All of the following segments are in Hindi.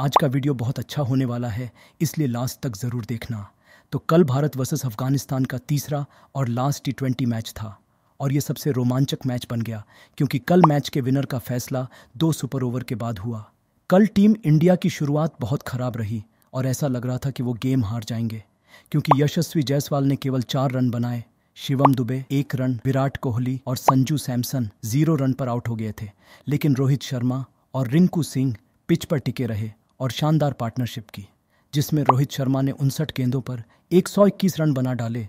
आज का वीडियो बहुत अच्छा होने वाला है इसलिए लास्ट तक ज़रूर देखना तो कल भारत वर्सेस अफगानिस्तान का तीसरा और लास्ट टी ट्वेंटी मैच था और ये सबसे रोमांचक मैच बन गया क्योंकि कल मैच के विनर का फैसला दो सुपर ओवर के बाद हुआ कल टीम इंडिया की शुरुआत बहुत खराब रही और ऐसा लग रहा था कि वो गेम हार जाएंगे क्योंकि यशस्वी जायसवाल ने केवल चार रन बनाए शिवम दुबे एक रन विराट कोहली और संजू सैमसन जीरो रन पर आउट हो गए थे लेकिन रोहित शर्मा और रिंकू सिंह पिच पर टिके रहे और शानदार पार्टनरशिप की जिसमें रोहित शर्मा ने उनसठ गेंदों पर इक्कीस रन बना डाले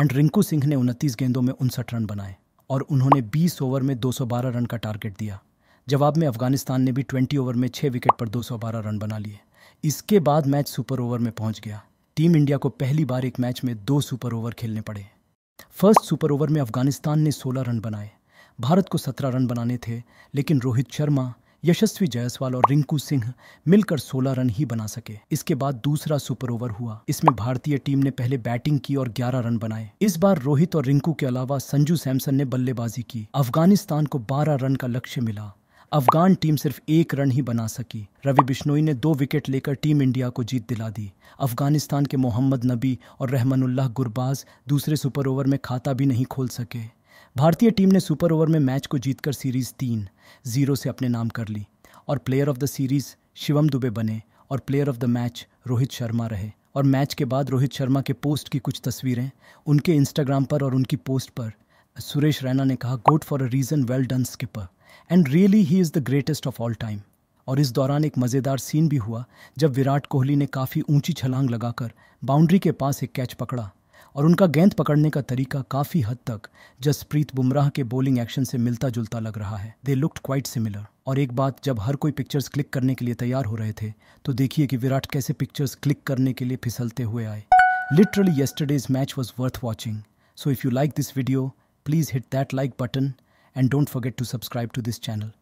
एंड रिंकू सिंह ने उनतीस गेंदों में उनसठ रन बनाए और उन्होंने 20 ओवर में 212 रन का टारगेट दिया जवाब में अफगानिस्तान ने भी 20 ओवर में 6 विकेट पर 212 रन बना लिए इसके बाद मैच सुपर ओवर में पहुंच गया टीम इंडिया को पहली बार एक मैच में दो सुपर ओवर खेलने पड़े फर्स्ट सुपर ओवर में अफगानिस्तान ने 16 रन बनाए भारत को 17 रन बनाने थे लेकिन रोहित शर्मा यशस्वी जायसवाल और रिंकू सिंह मिलकर 16 रन ही बना सके इसके बाद दूसरा सुपर ओवर हुआ इसमें भारतीय टीम ने पहले बैटिंग की और 11 रन बनाए इस बार रोहित और रिंकू के अलावा संजू सैमसन ने बल्लेबाजी की अफगानिस्तान को 12 रन का लक्ष्य मिला अफगान टीम सिर्फ एक रन ही बना सकी रवि बिश्नोई ने दो विकेट लेकर टीम इंडिया को जीत दिला दी अफगानिस्तान के मोहम्मद नबी और रहमानुल्लाह गुरबाज दूसरे सुपर ओवर में खाता भी नहीं खोल सके भारतीय टीम ने सुपर ओवर में मैच को जीतकर सीरीज तीन जीरो से अपने नाम कर ली और player of the series Shivam Dube बने और player of the match Rohit Sharma रहे और मैच के बाद रोहित शर्मा के पोस्ट की कुछ तस्वीरें उनके इंस्टाग्राम पर और उनकी पोस्ट पर सुरेश रैना ने कहा god for a reason well done skipper and really he is the greatest of all time और इस दौरान एक मज़ेदार सीन भी हुआ जब विराट कोहली ने काफ़ी ऊंची छलांग लगाकर बाउंड्री के पास एक कैच पकड़ा और उनका गेंद पकड़ने का तरीका काफी हद तक जसप्रीत बुमराह के बॉलिंग एक्शन से मिलता जुलता लग रहा है दे लुक्ड क्वाइट सिमिलर और एक बात जब हर कोई पिक्चर्स क्लिक करने के लिए तैयार हो रहे थे तो देखिए कि विराट कैसे पिक्चर्स क्लिक करने के लिए फिसलते हुए आए literally yesterday's match was worth watching so if you like this video please hit that like button and don't forget to subscribe to this channel